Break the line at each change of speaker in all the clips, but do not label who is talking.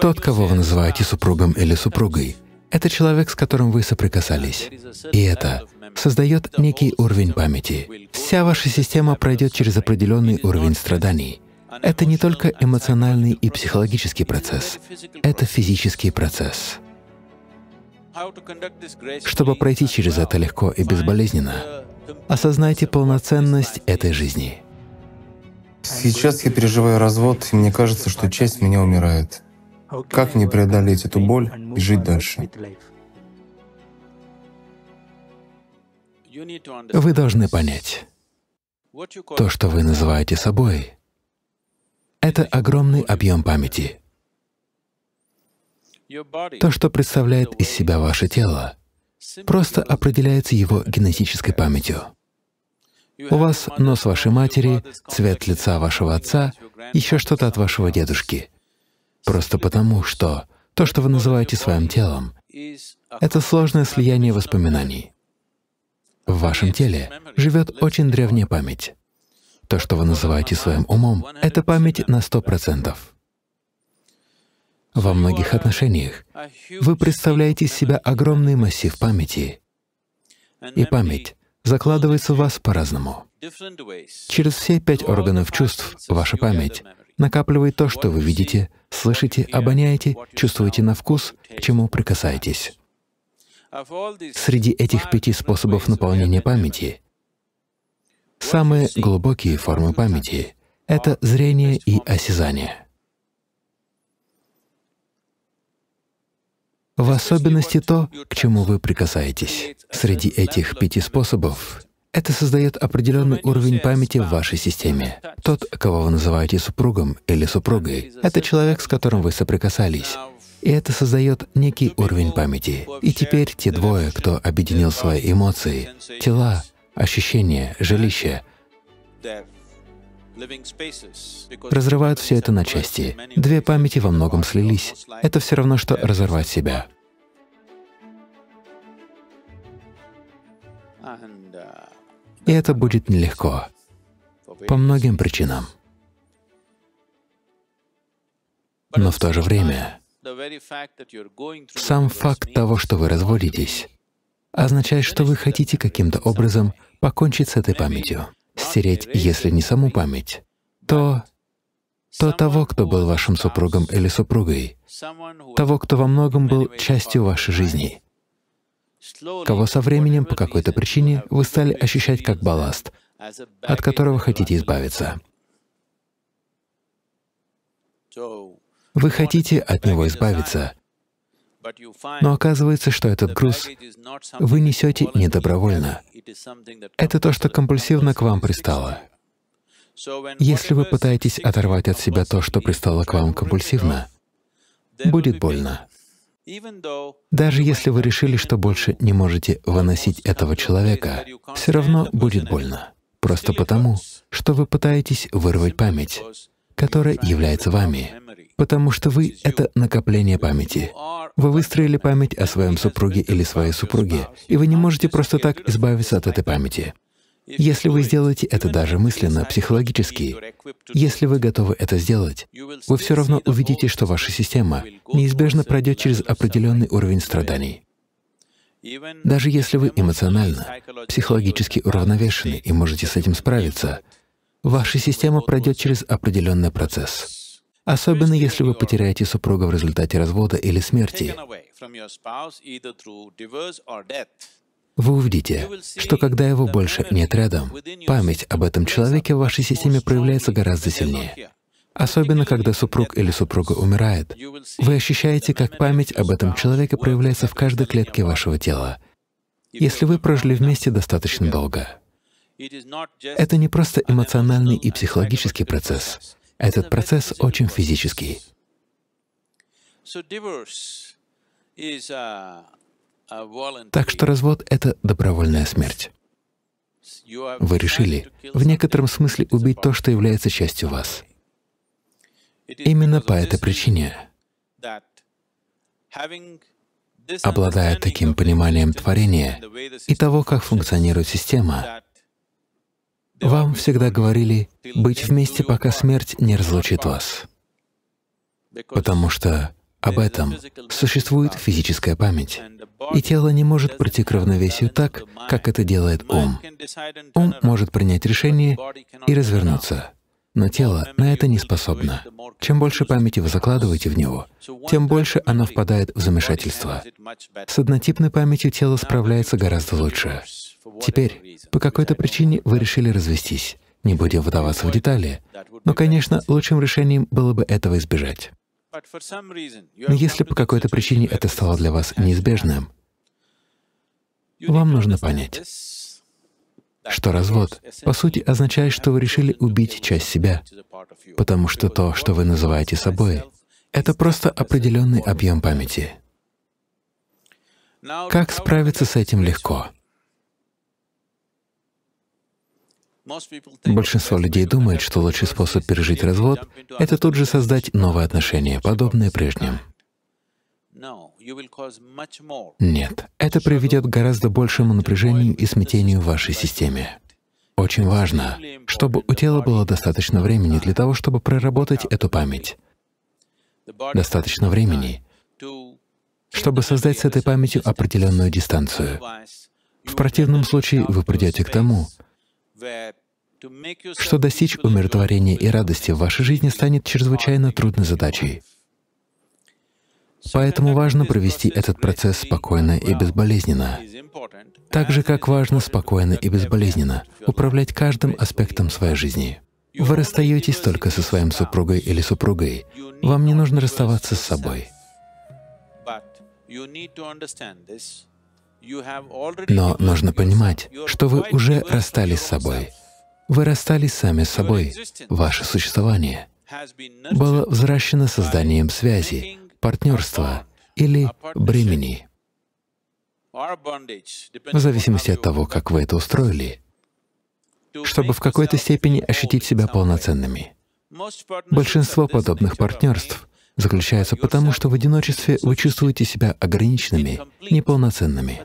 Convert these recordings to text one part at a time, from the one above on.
Тот, кого вы называете супругом или супругой, это человек, с которым вы соприкасались. И это создает некий уровень памяти. Вся ваша система пройдет через определенный уровень страданий. Это не только эмоциональный и психологический процесс, это физический процесс. Чтобы пройти через это легко и безболезненно, осознайте полноценность этой жизни. Сейчас я переживаю развод, и мне кажется, что часть меня умирает. Как мне преодолеть эту боль и жить дальше? Вы должны понять, то, что вы называете собой, это огромный объем памяти. То, что представляет из себя ваше тело, просто определяется его генетической памятью. У вас нос вашей матери, цвет лица вашего отца, еще что-то от вашего дедушки. Просто потому, что то, что вы называете своим телом, это сложное слияние воспоминаний. В вашем теле живет очень древняя память. То, что вы называете своим умом, — это память на сто процентов. Во многих отношениях вы представляете из себя огромный массив памяти,
и память
закладывается в вас по-разному. Через все пять органов чувств ваша память накапливает то, что вы видите, слышите, обоняете, чувствуете на вкус, к чему прикасаетесь. Среди этих пяти способов наполнения памяти самые глубокие формы памяти — это зрение и осязание. В особенности то, к чему вы прикасаетесь. Среди этих пяти способов это создает определенный уровень памяти в вашей системе. Тот, кого вы называете супругом или супругой, это человек, с которым вы соприкасались. И это создает некий уровень памяти. И теперь те двое, кто объединил свои эмоции, тела, ощущения, жилища, разрывают все это на части. Две памяти во многом слились. Это все равно, что разорвать себя. И это будет нелегко по многим причинам. Но в то же время сам факт того, что вы разводитесь, означает, что вы хотите каким-то образом покончить с этой памятью, стереть, если не саму память, то то того, кто был вашим супругом или супругой, того, кто во многом был частью вашей жизни, кого со временем по какой-то причине вы стали ощущать как балласт, от которого хотите избавиться. Вы хотите от него избавиться, но оказывается, что этот груз вы несете недобровольно. Это то, что компульсивно к вам пристало. Если вы пытаетесь оторвать от себя то, что пристало к вам компульсивно, будет больно. Даже если вы решили, что больше не можете выносить этого человека, все равно будет больно. Просто потому, что вы пытаетесь вырвать память, которая является вами, потому что вы — это накопление памяти. Вы выстроили память о своем супруге или своей супруге, и вы не можете просто так избавиться от этой памяти. Если вы сделаете это даже мысленно, психологически, если вы готовы это сделать, вы все равно увидите, что ваша система неизбежно пройдет через определенный уровень страданий. Даже если вы эмоционально, психологически уравновешены и можете с этим справиться, ваша система пройдет через определенный процесс. Особенно если вы потеряете супруга в результате развода или смерти вы увидите, что когда его больше нет рядом, память об этом человеке в вашей системе проявляется гораздо сильнее. Особенно, когда супруг или супруга умирает, вы ощущаете, как память об этом человеке проявляется в каждой клетке вашего тела, если вы прожили вместе достаточно долго. Это не просто эмоциональный и психологический процесс. Этот процесс очень физический. Так что развод — это добровольная смерть. Вы решили в некотором смысле убить то, что является частью вас. Именно по этой причине, обладая таким пониманием творения и того, как функционирует система, вам всегда говорили быть вместе, пока смерть не разлучит вас. Потому что об этом. Существует физическая память, и тело не может прийти к равновесию так, как это делает ум. Ум может принять решение и развернуться, но тело на это не способно. Чем больше памяти вы закладываете в него, тем больше оно впадает в замешательство. С однотипной памятью тело справляется гораздо лучше. Теперь, по какой-то причине вы решили развестись. Не будем вдаваться в детали, но, конечно, лучшим решением было бы этого избежать. Но если по какой-то причине это стало для вас неизбежным, вам нужно понять, что развод, по сути, означает, что вы решили убить часть себя, потому что то, что вы называете собой, это просто определенный объем памяти. Как справиться с этим легко? Большинство людей думает, что лучший способ пережить развод — это тут же создать новые отношения, подобные прежним. Нет, это приведет к гораздо большему напряжению и смятению в вашей системе. Очень важно, чтобы у тела было достаточно времени для того, чтобы проработать эту память. Достаточно времени, чтобы создать с этой памятью определенную дистанцию. В противном случае вы придете к тому, что достичь умиротворения и радости в вашей жизни станет чрезвычайно трудной задачей. Поэтому важно провести этот процесс спокойно и безболезненно. Так же, как важно спокойно и безболезненно управлять каждым аспектом своей жизни. Вы расстаетесь только со своим супругой или супругой. Вам не нужно расставаться с собой. Но нужно понимать, что вы уже расстались с собой. Вы расстались сами с собой. Ваше существование было взращено созданием связи, партнерства или бремени. В зависимости от того, как вы это устроили, чтобы в какой-то степени ощутить себя полноценными. Большинство подобных партнерств заключается потому, что в одиночестве вы чувствуете себя ограниченными, неполноценными.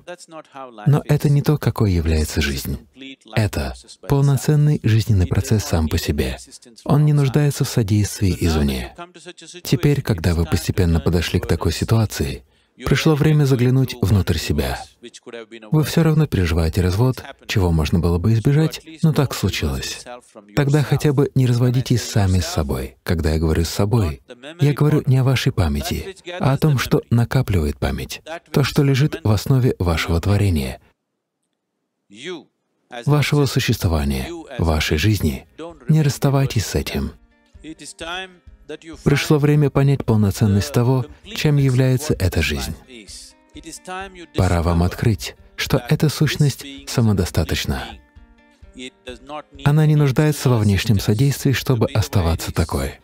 Но это не то, какой является жизнь. Это полноценный жизненный процесс сам по себе. Он не нуждается в содействии извне. Теперь, когда вы постепенно подошли к такой ситуации, Пришло время заглянуть внутрь себя. Вы все равно переживаете развод, чего можно было бы избежать, но так случилось. Тогда хотя бы не разводитесь сами с собой. Когда я говорю «с собой», я говорю не о вашей памяти, а о том, что накапливает память, то, что лежит в основе вашего творения, вашего существования, вашей жизни. Не расставайтесь с этим. Пришло время понять полноценность того, чем является эта жизнь. Пора вам открыть, что эта сущность самодостаточна. Она не нуждается во внешнем содействии, чтобы оставаться такой.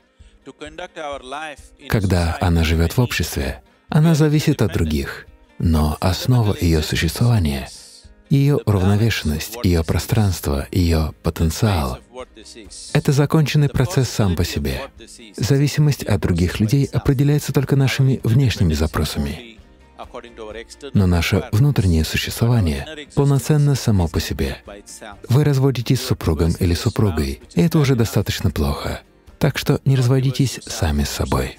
Когда она живет в обществе, она зависит от других, но основа ее существования — ее уравновешенность, ее пространство, ее потенциал. Это законченный процесс сам по себе. Зависимость от других людей определяется только нашими внешними запросами. Но наше внутреннее существование полноценно само по себе. Вы разводитесь с супругом или супругой, и это уже достаточно плохо. Так что не разводитесь сами с собой.